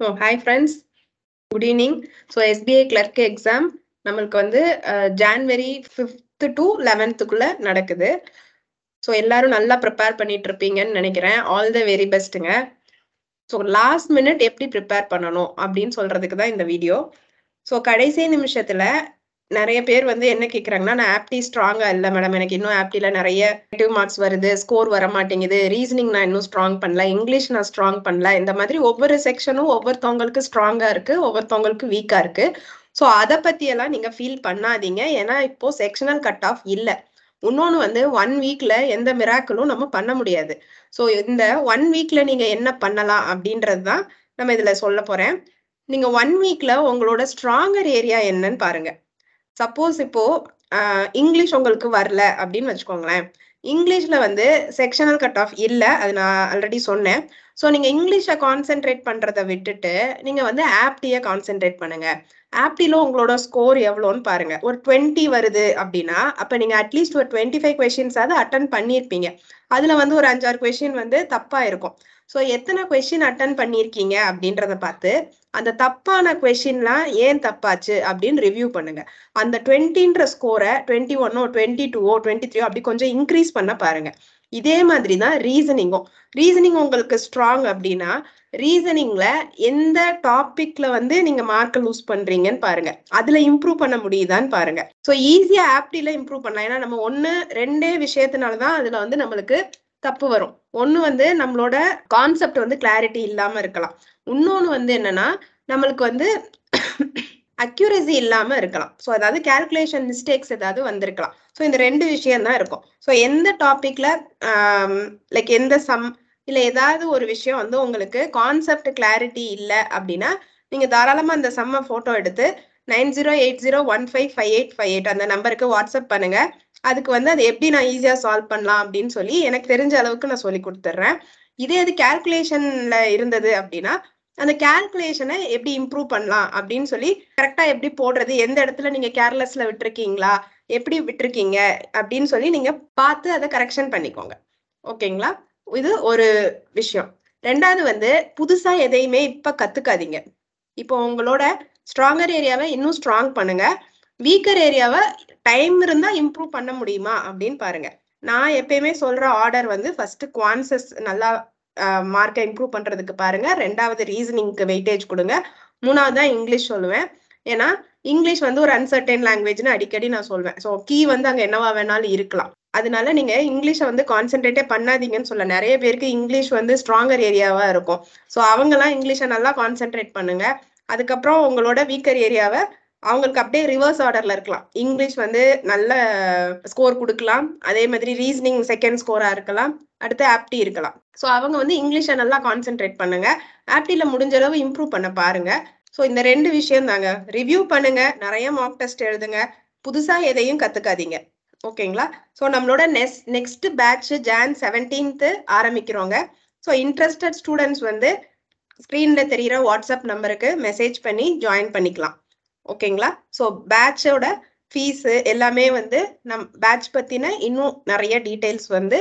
so hi friends good evening so SBI clerk exam நம்மளுக்கு வந்து January fifth to லெவன்த்துக்குள்ள நடக்குது so எல்லாரும் நல்லா ப்ரிப்பேர் பண்ணிட்டு இருப்பீங்கன்னு நினைக்கிறேன் ஆல் த வெரி பெஸ்ட்டுங்க ஸோ லாஸ்ட் மினிட் எப்படி ப்ரிப்பேர் பண்ணணும் அப்படின்னு சொல்றதுக்கு தான் இந்த வீடியோ ஸோ கடைசி நிமிஷத்துல நிறைய பேர் வந்து என்ன கேட்குறாங்கன்னா நான் ஆப்டி ஸ்ட்ராங்காக இல்லை மேடம் எனக்கு இன்னும் ஆப்டியில் நிறைய நெகட்டிவ் மார்க்ஸ் வருது ஸ்கோர் வர மாட்டேங்குது ரீசனிங் நான் இன்னும் ஸ்ட்ராங் பண்ணல இங்கிலீஷ் நான் ஸ்ட்ராங் பண்ணல இந்த மாதிரி ஒவ்வொரு செக்ஷனும் ஒவ்வொருத்தவங்களுக்கு ஸ்ட்ராங்காக இருக்குது ஒவ்வொருத்தவங்களுக்கு வீக்காக இருக்குது ஸோ அதை பற்றியெல்லாம் நீங்கள் ஃபீல் பண்ணாதீங்க ஏன்னா இப்போது செக்ஷனல் கட் ஆஃப் இல்லை இன்னொன்று வந்து ஒன் வீக்கில் எந்த மிராக்களும் நம்ம பண்ண முடியாது ஸோ இந்த ஒன் வீக்கில் நீங்கள் என்ன பண்ணலாம் அப்படின்றது தான் நம்ம இதில் சொல்ல போகிறேன் நீங்கள் ஒன் வீக்கில் உங்களோட ஸ்ட்ராங்கர் ஏரியா என்னன்னு பாருங்கள் சப்போஸ் இப்போ இங்கிலீஷ் உங்களுக்கு வரல அப்படின்னு வச்சுக்கோங்களேன் இங்கிலீஷ்ல வந்து செக்ஷனல் கட் ஆஃப் இல்லை அது நான் ஆல்ரெடி சொன்னேன் ஸோ நீங்க இங்கிலீஷை கான்சென்ட்ரேட் பண்றதை விட்டுட்டு நீங்க வந்து ஆப்டியை கான்சென்ட்ரேட் பண்ணுங்க ஆப்டில உங்களோட ஸ்கோர் எவ்வளோன்னு பாருங்க ஒரு டுவெண்ட்டி வருது அப்படின்னா அப்ப நீங்க அட்லீஸ்ட் ஒரு டுவெண்ட்டி ஃபைவ் அதை அட்டன் பண்ணியிருப்பீங்க அதுல வந்து ஒரு அஞ்சாறு கொஸ்டின் வந்து தப்பா இருக்கும் ஸோ எத்தனை கொஸ்டின் அட்டன் பண்ணியிருக்கீங்க அப்படின்றத பார்த்து அந்த தப்பான கொஷின்லாம் ஏன் தப்பாச்சு அப்படின்னு ரிவ்யூ பண்ணுங்க அந்த டுவெண்ட்டின்ற ஸ்கோரை டுவெண்ட்டி ஒன்னோ டுவெண்ட்டி டூவோ டுவெண்ட்டி த்ரீயோ அப்படி கொஞ்சம் இன்க்ரீஸ் பண்ண பாருங்க இதே மாதிரி தான் ரீசனிங்கும் ரீசனிங் உங்களுக்கு ஸ்ட்ராங் அப்படின்னா ரீசனிங்ல எந்த டாபிக்ல வந்து நீங்க மார்க்கை லூஸ் பண்றீங்கன்னு பாருங்க அதுல இம்ப்ரூவ் பண்ண முடியுதான்னு பாருங்க ஸோ ஈஸியா ஆப்டில இம்ப்ரூவ் பண்ணலாம் ஏன்னா நம்ம ஒன்னு ரெண்டே விஷயத்தினாலதான் அதுல வந்து நம்மளுக்கு தப்பு வரும் ஒன்று வந்து நம்மளோட கான்செப்ட் வந்து கிளாரிட்டி இல்லாமல் இருக்கலாம் இன்னொன்று வந்து என்னன்னா நம்மளுக்கு வந்து அக்யூரசி இல்லாம இருக்கலாம் ஸோ அதாவது கேல்குலேஷன் மிஸ்டேக்ஸ் ஏதாவது வந்திருக்கலாம் ஸோ இந்த ரெண்டு விஷயம் தான் இருக்கும் ஸோ எந்த டாபிக்ல லைக் எந்த சம் இல்லை ஏதாவது ஒரு விஷயம் வந்து உங்களுக்கு கான்செப்ட் கிளாரிட்டி இல்லை அப்படின்னா நீங்கள் தாராளமாக அந்த சம்ம ஃபோட்டோ எடுத்து nine zero eight zero one five five eight five eight அந்த நம்பருக்கு வாட்ஸ்அப் பண்ணுங்க அதுக்கு வந்து அது எப்படி நான் ஈஸியாக சால்வ் பண்ணலாம் அப்படின்னு சொல்லி எனக்கு தெரிஞ்ச அளவுக்கு நான் சொல்லி கொடுத்துட்றேன் இதே இது கேல்குலேஷன்ல இருந்தது அப்படின்னா அந்த கேல்குலேஷனை எப்படி இம்ப்ரூவ் பண்ணலாம் அப்படின்னு சொல்லி கரெக்டா எப்படி போடுறது எந்த இடத்துல நீங்க கேர்லெஸ்ல விட்டுருக்கீங்களா எப்படி விட்டுருக்கீங்க அப்படின்னு சொல்லி நீங்க பார்த்து அதை கரெக்ஷன் பண்ணிக்கோங்க ஓகேங்களா இது ஒரு விஷயம் ரெண்டாவது வந்து புதுசா எதையுமே இப்ப கத்துக்காதீங்க இப்போ உங்களோட ஸ்ட்ராங்கர் ஏரியாவை இன்னும் ஸ்ட்ராங் பண்ணுங்க வீக்கர் ஏரியாவை டைம் இருந்தா இம்ப்ரூவ் பண்ண முடியுமா அப்படின்னு பாருங்க நான் எப்பயுமே சொல்ற ஆர்டர் வந்து ஃபர்ஸ்ட் குவான்சஸ் நல்லா மார்க்கை இம்ப்ரூவ் பண்றதுக்கு பாருங்க ரெண்டாவது ரீசனிங்க்கு வெயிட்டேஜ் கொடுங்க மூணாவது தான் இங்கிலீஷ் சொல்லுவேன் ஏன்னா இங்கிலீஷ் வந்து ஒரு அன்சர்டைன் லாங்குவேஜ்னு அடிக்கடி நான் சொல்வேன் ஸோ கீ வந்து அங்கே என்னவா வேணாலும் இருக்கலாம் அதனால நீங்க இங்கிலீஷை வந்து கான்சென்ட்ரேட்டே பண்ணாதீங்கன்னு சொல்ல நிறைய பேருக்கு இங்கிலீஷ் வந்து ஸ்ட்ராங்கர் ஏரியாவா இருக்கும் ஸோ அவங்கெல்லாம் இங்கிலீஷை நல்லா கான்சென்ட்ரேட் பண்ணுங்க அதுக்கப்புறம் உங்களோட வீக்கர் ஏரியாவை அவங்களுக்கு அப்படியே ரிவர்ஸ் ஆர்டர்ல இருக்கலாம் இங்கிலீஷ் வந்து நல்ல ஸ்கோர் கொடுக்கலாம் அதே மாதிரி ரீசனிங் செகண்ட் ஸ்கோரா இருக்கலாம் அடுத்து ஆப்டி இருக்கலாம் ஸோ அவங்க வந்து இங்கிலீஷை நல்லா கான்சென்ட்ரேட் பண்ணுங்க ஆப்டியில முடிஞ்ச அளவு இம்ப்ரூவ் பண்ண பாருங்க ஸோ இந்த ரெண்டு விஷயம் தாங்க ரிவ்யூ பண்ணுங்க நிறைய மார்க் டெஸ்ட் எழுதுங்க புதுசா எதையும் கத்துக்காதீங்க ஓகேங்களா ஸோ நம்மளோட next next batch Jan seventeenth ஆரம்பிக்கிறோங்க ஸோ இன்ட்ரெஸ்டட் ஸ்டூடெண்ட்ஸ் வந்து ஸ்க்ரீனில் தெரிகிற வாட்ஸ்அப் நம்பருக்கு மெசேஜ் பண்ணி ஜாயின் பண்ணிக்கலாம் ஓகேங்களா ஸோ பேட்சோட ஃபீஸு எல்லாமே வந்து நம் பேட்ச் பற்றின இன்னும் நிறைய டீட்டெயில்ஸ் வந்து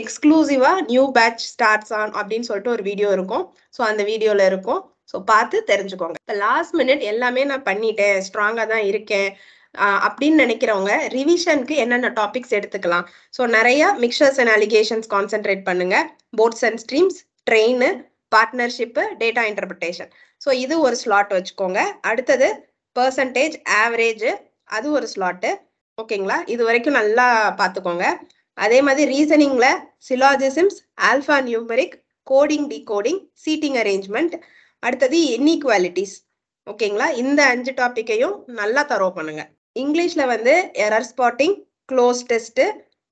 எக்ஸ்க்ளூசிவாக நியூ பேட்ச் ஸ்டார்ட்ஸ் ஆன் அப்படின்னு சொல்லிட்டு ஒரு வீடியோ இருக்கும் ஸோ அந்த வீடியோவில் இருக்கும் ஸோ பார்த்து தெரிஞ்சுக்கோங்க இப்போ லாஸ்ட் மினிட் எல்லாமே நான் பண்ணிட்டேன் ஸ்ட்ராங்காக தான் இருக்கேன் அப்படின்னு நினைக்கிறவங்க ரிவிஷனுக்கு என்னென்ன டாபிக்ஸ் எடுத்துக்கலாம் ஸோ நிறைய மிக்சர்ஸ் அண்ட் அலிகேஷன்ஸ் கான்சென்ட்ரேட் பண்ணுங்க boats and streams train partnership data interpretation so இது ஒரு ஸ்லாட் வச்சுக்கோங்க அடுத்தது பர்சன்டேஜ் ஆவரேஜ் அது ஒரு ஸ்லாட்டு ஓகேங்களா இது வரைக்கும் நல்லா பார்த்துக்கோங்க அதே மாதிரி ரீசனிங்ல syllogisms alphanumeric coding decoding seating arrangement அடுத்தது இன்இக்வாலிட்டிஸ் ஓகேங்களா இந்த அஞ்சு டாப்பிக்கையும் நல்லா தரோ பண்ணுங்க இங்கிலீஷ்ல வந்து எரர் ஸ்பாட்டிங் க்ளோஸ் டெஸ்ட்டு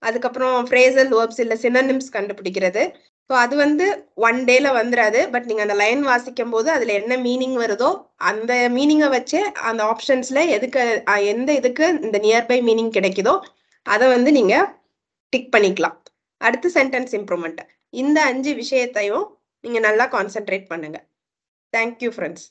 அதுக்கப்புறம் ஃப்ரேசல் வேர்ப்ஸ் இல்லை சினனிம்ஸ் கண்டுபிடிக்கிறது ஸோ அது வந்து ஒன் டேல வந்துடாது பட் நீங்கள் அந்த லைன் வாசிக்கும் போது அதில் என்ன மீனிங் வருதோ அந்த மீனிங்கை வச்சு அந்த ஆப்ஷன்ஸில் எதுக்கு எந்த இதுக்கு இந்த நியர்பை மீனிங் கிடைக்குதோ அதை வந்து நீங்கள் டிக் பண்ணிக்கலாம் அடுத்து சென்டென்ஸ் இம்ப்ரூவ்மெண்ட் இந்த அஞ்சு விஷயத்தையும் நீங்கள் நல்லா கான்சென்ட்ரேட் பண்ணுங்க தேங்க்யூ ஃப்ரெண்ட்ஸ்